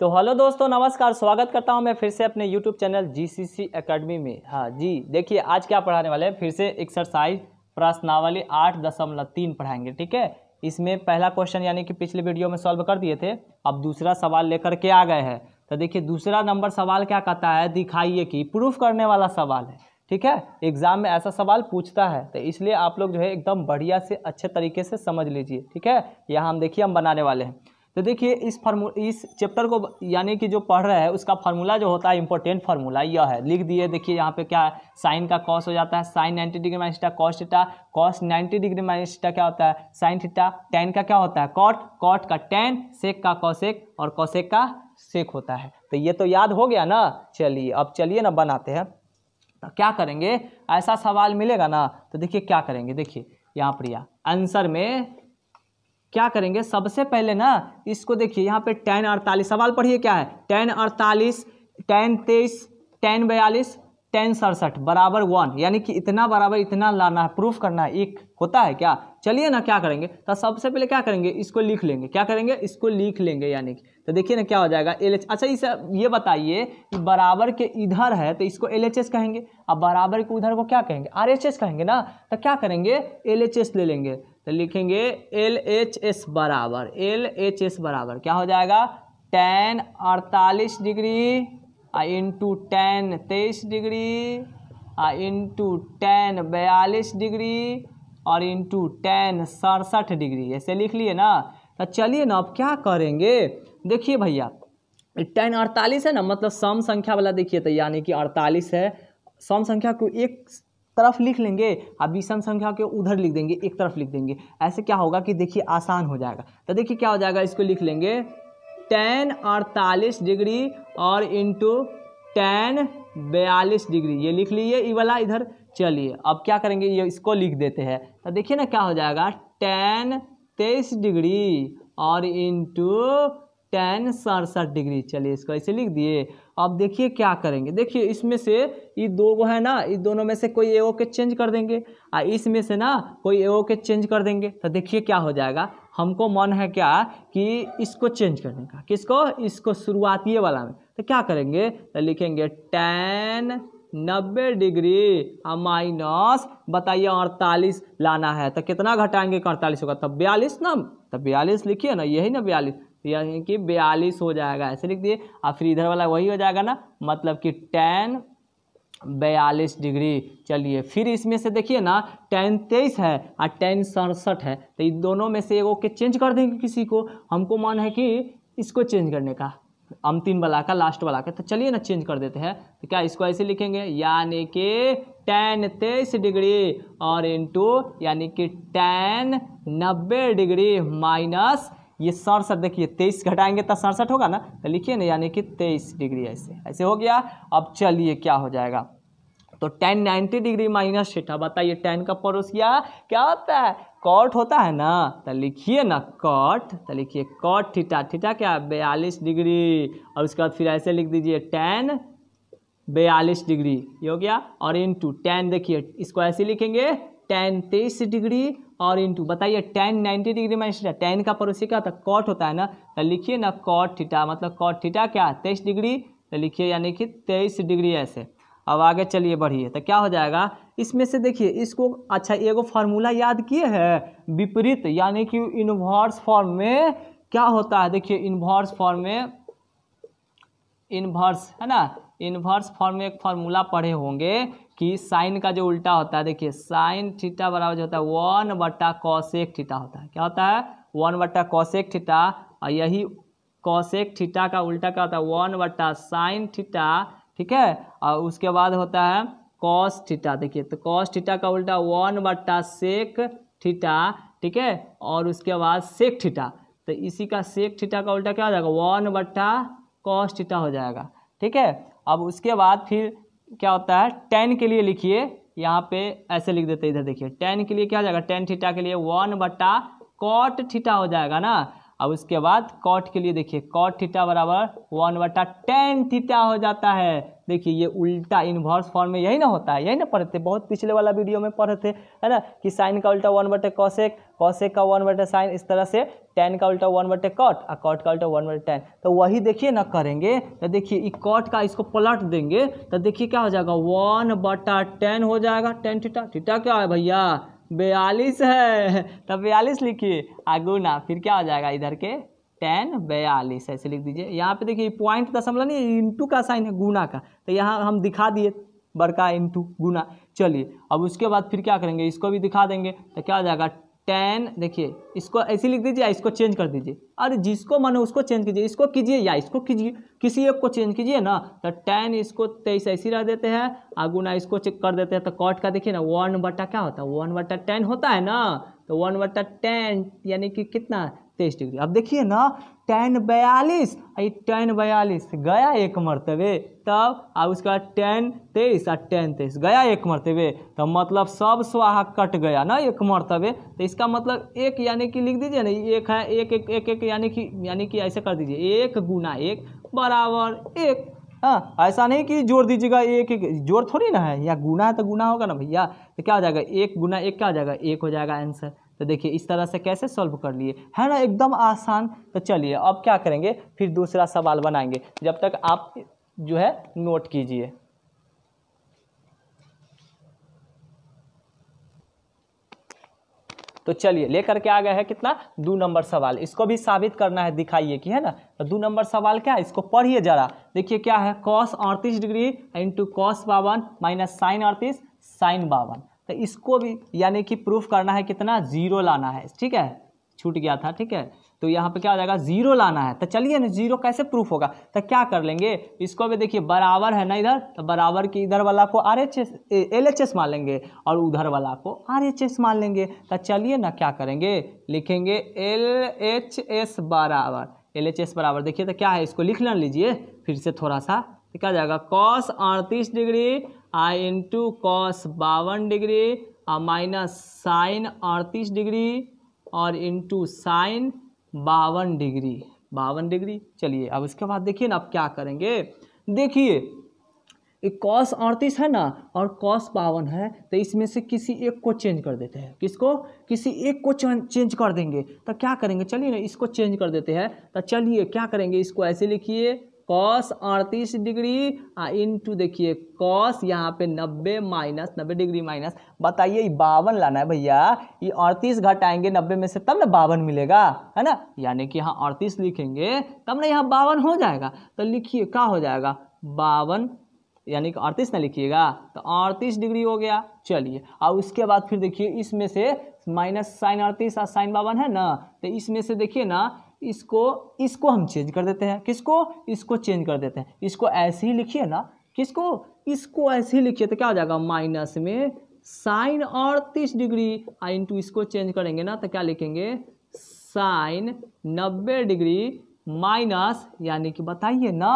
तो हेलो दोस्तों नमस्कार स्वागत करता हूं मैं फिर से अपने यूट्यूब चैनल जीसीसी एकेडमी में हाँ जी देखिए आज क्या पढ़ाने वाले हैं फिर से एक्सरसाइज प्रश्नावली आठ दशमलव तीन पढ़ाएंगे ठीक है इसमें पहला क्वेश्चन यानी कि पिछले वीडियो में सॉल्व कर दिए थे अब दूसरा सवाल लेकर के आ गए हैं तो देखिए दूसरा नंबर सवाल क्या कहता है दिखाइए कि प्रूफ करने वाला सवाल है ठीक है एग्जाम में ऐसा सवाल पूछता है तो इसलिए आप लोग जो है एकदम बढ़िया से अच्छे तरीके से समझ लीजिए ठीक है यहाँ हम देखिए हम बनाने वाले हैं तो देखिए इस फार्मू इस चैप्टर को यानी कि जो पढ़ रहा है उसका फार्मूला जो होता है इंपॉर्टेंट फार्मूला यह है लिख दिए देखिए यहाँ पे क्या है साइन का कॉस हो जाता है sine ninety degree minus theta cos theta cos ninety degree minus theta क्या होता है साइन थीटा टेन का क्या होता है कॉट कॉट का टेन सेक का कॉसेक और कॉसेक का सेक होता है तो ये तो याद हो गया ना चलिए अब चलिए ना बनाते हैं तो क्या करेंगे ऐसा सवाल मिलेगा ना तो देखिए क्या करेंगे देखिए यहाँ पर आंसर में क्या करेंगे सबसे पहले ना इसको देखिए यहाँ पे टेन अड़तालीस सवाल पढ़िए क्या है टेन अड़तालीस टेन तेईस टेन बयालीस टेन सड़सठ बराबर वन यानी कि इतना बराबर इतना लाना है प्रूफ करना है एक होता है क्या चलिए ना क्या करेंगे तो सबसे पहले क्या करेंगे इसको लिख लेंगे क्या करेंगे इसको लिख लेंगे यानी कि तो देखिए ना क्या हो जाएगा एल एच अच्छा इसे ये बताइए कि बराबर के इधर है तो इसको एल एच एस कहेंगे अब बराबर के उधर को क्या कहेंगे आर एच एस कहेंगे ना तो क्या करेंगे एल एच एस ले लेंगे तो लिखेंगे एल एच एस बराबर एल एच एस बराबर क्या हो जाएगा टेन अड़तालीस डिग्री आ इंटू टेन तेईस डिग्री आ इंटू टेन बयालीस डिग्री और इंटू टेन सड़सठ डिग्री ऐसे लिख लिए ना तो चलिए ना अब क्या करेंगे देखिए भैया टेन अड़तालीस है ना मतलब सम संख्या वाला देखिए तो यानी कि अड़तालीस है सम संख्या को एक तरफ लिख लेंगे अब विषम संख्या के उधर लिख देंगे एक तरफ लिख देंगे ऐसे क्या होगा कि देखिए आसान हो जाएगा तो देखिए क्या हो जाएगा इसको लिख लेंगे टेन अड़तालीस डिग्री और इंटू टेन बयालीस डिग्री ये लिख लीजिए ये वाला इधर चलिए अब क्या करेंगे ये इसको लिख देते हैं तो देखिए ना क्या हो जाएगा टेन तेईस डिग्री और इंटू टेन सड़सठ डिग्री चलिए इसको ऐसे लिख दिए अब देखिए क्या करेंगे देखिए इसमें से ये दो को है ना इस दोनों में से कोई एओ के चेंज कर देंगे आ इसमें से ना कोई एओ के चेंज कर देंगे तो देखिए क्या हो जाएगा हमको मन है क्या कि इसको चेंज करने का किसको इसको शुरुआती वाला में तो क्या करेंगे तो लिखेंगे टेन नब्बे डिग्री और माइनस बताइए अड़तालीस लाना है तो कितना घटाएंगे अड़तालीस होगा तब तो बयालीस ना तो बयालीस लिखिए ना यही ना बयालीस यानी कि बयालीस हो जाएगा ऐसे लिख दिए और फिर इधर वाला वही हो जाएगा ना मतलब कि टेन बयालीस डिग्री चलिए फिर इसमें से देखिए ना टेन तेईस है और टेन सड़सठ है तो इन दोनों में से एगो के चेंज कर देंगे किसी को हमको मन है कि इसको चेंज करने का अंतिम वाला का लास्ट वाला का तो चलिए ना चेंज कर देते हैं तो क्या इसको ऐसे लिखेंगे यानी कि टेन तेईस डिग्री और इंटू यानी कि टेन नब्बे डिग्री माइनस ये सड़सठ देखिए तेईस घटाएंगे तो सड़सठ होगा ना तो लिखिए ना यानी कि तेईस डिग्री ऐसे ऐसे हो गया अब चलिए क्या हो जाएगा तो tan ninety degree minus theta बताइए टेन का पड़ोस क्या क्या होता है कॉट होता है ना तो लिखिए ना कॉट तो लिखिए कॉट थीटा थीटा क्या बयालीस डिग्री और उसके बाद फिर ऐसे लिख दीजिए टेन बयालीस डिग्री ये हो गया और इन टू टेन देखिए इसको ऐसे लिखेंगे टेन तेईस डिग्री और इंटू बताइए tan ninety degree minus theta tan का पड़ोसी क्या होता है कॉट होता है ना तो लिखिए ना कॉट थीटा मतलब कॉट थीटा क्या तेईस डिग्री तो लिखिए यानी कि तेईस डिग्री ऐसे अब आगे चलिए बढ़िए तो क्या हो जाएगा इसमें से देखिए इसको अच्छा एगो फार्मूला याद किए है विपरीत यानी कि इन्वर्स फॉर्म में क्या होता है देखिए इन्वर्स फॉर्म में इन्वर्स है ना इन्वर्स फॉर्म में एक फार्मूला पढ़े होंगे कि साइन का जो उल्टा होता है देखिए साइन थीटा बराबर जो होता है वन बट्टा कौशेक थीटा होता है क्या होता है वन बट्टा कौशेक थीटा और यही कौशेक थीटा का उल्टा क्या होता है वन बट्टा साइन थीटा ठीक है और उसके बाद होता है कॉस थीटा देखिए तो कॉस थीटा का उल्टा वन बट्टा सेक थीटा ठीक है और उसके बाद सेक थीटा तो इसी का सेक थीटा का उल्टा क्या हो जाएगा वन बट्टा कॉस थीटा हो जाएगा ठीक है अब उसके बाद फिर क्या होता है टेन के लिए लिखिए यहाँ पे ऐसे लिख देते इधर देखिए टेन के लिए क्या हो जाएगा टेन थीटा के लिए वन बट्टा कॉट थीटा हो जाएगा ना अब उसके बाद कॉट के लिए देखिए कॉट थीटा बराबर वन बट्टा टेन थीटा हो जाता है देखिए ये उल्टा इन्वर्स फॉर्म में यही ना होता है यही ना पढ़े थे बहुत पिछले वाला वीडियो में पढ़े थे है ना कि साइन का उल्टा वन बटे कॉसेक कॉसेक का वन बटे साइन इस तरह से टेन का उल्टा वन बटे कॉट और कॉट का उल्टा वन बटे टेन तो वही देखिए ना करेंगे तो देखिए कॉट का इसको पलट देंगे तो देखिए क्या हो जाएगा वन बटा टेन हो जाएगा टेन ठीटा ठीटा क्या है भैया बयालीस है तो बयालीस लिखिए ना फिर क्या हो जाएगा इधर के टेन बयालीस ऐसे लिख दीजिए यहाँ पे देखिए पॉइंट दशमलव नहीं इंटू का साइन है गुना का तो यहाँ हम दिखा दिए बड़का इंटू गुना चलिए अब उसके बाद फिर क्या करेंगे इसको भी दिखा देंगे तो क्या हो जाएगा टेन देखिए इसको ऐसे लिख दीजिए या इसको चेंज कर दीजिए अरे जिसको मन उसको चेंज कीजिए इसको कीजिए या इसको कीजिए किसी एक को चेंज कीजिए ना तो टेन इसको तेईस ऐसी रख देते हैं और गुना इसको चेक कर देते हैं तो कॉट का देखिए ना वन बट्टा क्या होता है वन बट्टा टेन होता है ना तो वन बट्टा टेन यानी कि कितना तेईस डिग्री अब देखिए ना टेन बयालीस आई टेन बयालीस गया एक मरतबे तब अब उसके बाद टेन तेईस और टेन तेईस गया एक मरतबे तो मतलब सब स्वाहा कट गया ना एक मरतबे तो इसका मतलब एक यानी कि लिख दीजिए ना एक है एक एक एक एक यानी कि यानी कि ऐसे कर दीजिए एक गुना एक बराबर एक हाँ ऐसा नहीं कि जोड़ दीजिएगा एक एक जोड़ थोड़ी ना है या गुना है तो गुना होगा ना भैया तो क्या हो जाएगा एक गुना एक क्या हो जाएगा एक हो जाएगा आंसर तो देखिए इस तरह से कैसे सॉल्व कर लिए है ना एकदम आसान तो चलिए अब क्या करेंगे फिर दूसरा सवाल बनाएंगे जब तक आप जो है नोट कीजिए तो चलिए लेकर के आ गए है कितना दो नंबर सवाल इसको भी साबित करना है दिखाइए कि है ना तो दो नंबर सवाल क्या है इसको पढ़िए जरा देखिए क्या है कॉस अड़तीस डिग्री इंटू कॉस बावन माइनस साइन अड़तीस साइन बावन तो इसको भी यानी कि प्रूफ करना है कितना ज़ीरो लाना है ठीक है छूट गया था ठीक है तो यहाँ पे क्या हो जाएगा ज़ीरो लाना है तो चलिए ना जीरो कैसे प्रूफ होगा तो क्या कर लेंगे इसको भी देखिए बराबर है ना इधर तो बराबर की इधर वाला को R H S L H S मान लेंगे और उधर वाला को आर एच एस मान लेंगे तो चलिए ना क्या करेंगे लिखेंगे एल एच एस बराबर एल एच एस बराबर देखिए तो क्या है इसको लिख लीजिए फिर से थोड़ा सा तो क्या जाएगा कॉस अड़तीस डिग्री आई इंटू कॉस बावन डिग्री और माइनस साइन अड़तीस डिग्री और इंटू साइन बावन डिग्री बावन डिग्री चलिए अब इसके बाद देखिए ना अब क्या करेंगे देखिए कॉस अड़तीस है ना और कॉस बावन है तो इसमें से किसी एक को चेंज कर देते हैं किसको किसी एक को चेंज कर देंगे तो क्या करेंगे चलिए ना इसको चेंज कर देते हैं तो चलिए क्या करेंगे इसको ऐसे लिखिए कॉस अड़तीस डिग्री आ टू देखिए कॉस यहाँ पे नब्बे माइनस नब्बे डिग्री माइनस बताइए बावन लाना है भैया ये अड़तीस घटाएंगे नब्बे में से तब ना बावन मिलेगा है ना यानी कि यहाँ अड़तीस लिखेंगे तब ना यहाँ बावन हो जाएगा तो लिखिए क्या हो जाएगा बावन यानी कि अड़तीस ना लिखिएगा तो अड़तीस डिग्री हो गया चलिए और उसके बाद फिर देखिए इसमें से माइनस साइन अड़तीस और साइन बावन है ना तो इसमें से देखिए ना इसको इसको हम चेंज कर देते हैं किसको इसको चेंज कर देते हैं इसको ऐसे ही लिखिए ना किसको इसको ऐसे ही लिखिए तो क्या हो जाएगा माइनस में साइन और तीस डिग्री आई इंटू इसको चेंज करेंगे ना तो क्या लिखेंगे साइन नब्बे डिग्री माइनस यानी कि बताइए ना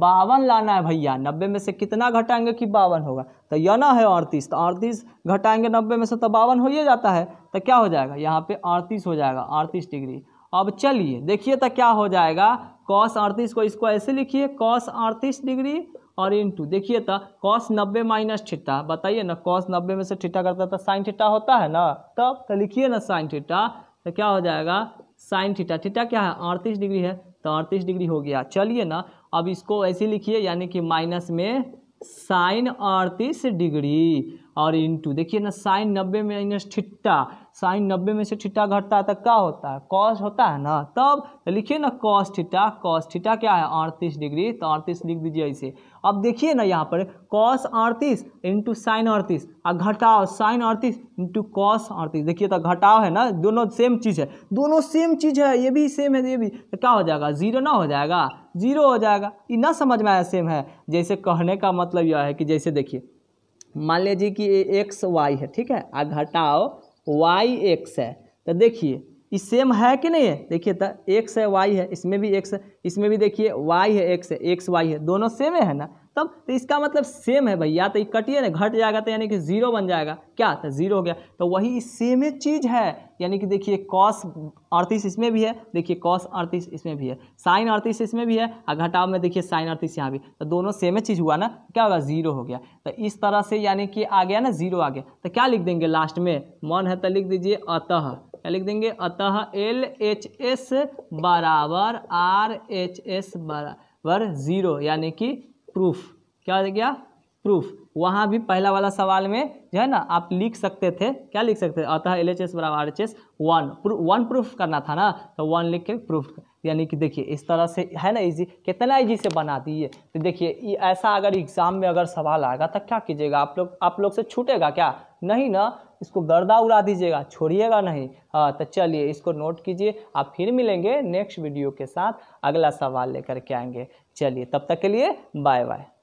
बावन लाना है भैया नब्बे में से कितना घटाएंगे कि बावन होगा तो यह ना है अड़तीस तो अड़तीस घटाएंगे नब्बे में से तो बावन हो ही जाता है तो क्या हो जाएगा यहाँ पे अड़तीस हो जाएगा अड़तीस डिग्री अब चलिए देखिए तो क्या हो जाएगा कॉस अड़तीस को इसको ऐसे लिखिए कॉस अड़तीस डिग्री और इंटू देखिए तो कॉस नब्बे माइनस ठिट्टा बताइए ना कॉस नब्बे में से ठिट्टा करता तो साइन ठिट्टा होता है ना तब तो लिखिए ना साइन ठिट्टा तो क्या हो जाएगा साइन ठिट्टा ठिट्टा क्या है अड़तीस डिग्री है तो अड़तीस डिग्री हो गया चलिए ना अब इसको ऐसे लिखिए यानी कि माइनस में साइन अड़तीस डिग्री और इंटू देखिए ना साइन नब्बे माइनस ठिट्टा साइन नब्बे में से ठिटा घटता है तो क्या होता है कॉस होता है ना तब तो लिखिए ना कॉस ठिटा कॉस ठिटा क्या है अड़तीस डिग्री तो अड़तीस लिख दीजिए ऐसे अब देखिए ना यहाँ पर कॉस अड़तीस इंटू साइन अड़तीस और घटाओ साइन अड़तीस इंटू कॉस अड़तीस देखिए तो घटाओ है ना दोनों सेम चीज़ है दोनों सेम चीज़ है ये भी सेम है ये भी तो क्या हो जाएगा जीरो ना हो जाएगा जीरो हो जाएगा ये ना समझ में आया सेम है जैसे कहने का मतलब यह है कि जैसे देखिए मान लीजिए कि एक्स वाई है ठीक है आ घटाओ वाई एक्स है तो देखिए इस सेम है कि नहीं है देखिए तो एक्स है वाई है इसमें भी एक्स है इसमें भी देखिए वाई है एक्स है एक्स वाई है दोनों सेम है ना तब तो इसका मतलब सेम है भाई या तो ये कटिए ना घट जाएगा तो यानी कि जीरो बन जाएगा क्या तो जीरो हो गया तो वही सेम ही चीज़ है यानी कि देखिए कॉस अड़तीस इसमें भी है देखिए कॉस अड़तीस इसमें भी है साइन अड़तीस इसमें भी है और घटाव में देखिए साइन अड़तीस यहाँ भी तो दोनों सेम ही चीज़ हुआ ना तो क्या होगा जीरो हो गया तो इस तरह से यानी कि आ गया ना जीरो आ गया तो क्या लिख देंगे लास्ट में मन है तो लिख दीजिए अतः क्या लिख देंगे अतः एल एच एस बराबर आर एच एस बराबर जीरो यानी कि प्रूफ क्या हो गया प्रूफ वहाँ भी पहला वाला सवाल में जो है ना आप लिख सकते थे क्या लिख सकते थे अतः एल एच एस बराबर R H S one one proof करना था ना तो वन लिख के प्रूफ यानी कि देखिए इस तरह से है ना इजी कितना इजी से बना दिए तो देखिए ऐसा अगर एग्ज़ाम में अगर सवाल आएगा तो क्या कीजिएगा आप लोग आप लोग से छूटेगा क्या नहीं ना इसको गर्दा उड़ा दीजिएगा छोड़िएगा नहीं हाँ तो चलिए इसको नोट कीजिए आप फिर मिलेंगे नेक्स्ट वीडियो के साथ अगला सवाल लेकर के आएंगे चलिए तब तक के लिए बाय बाय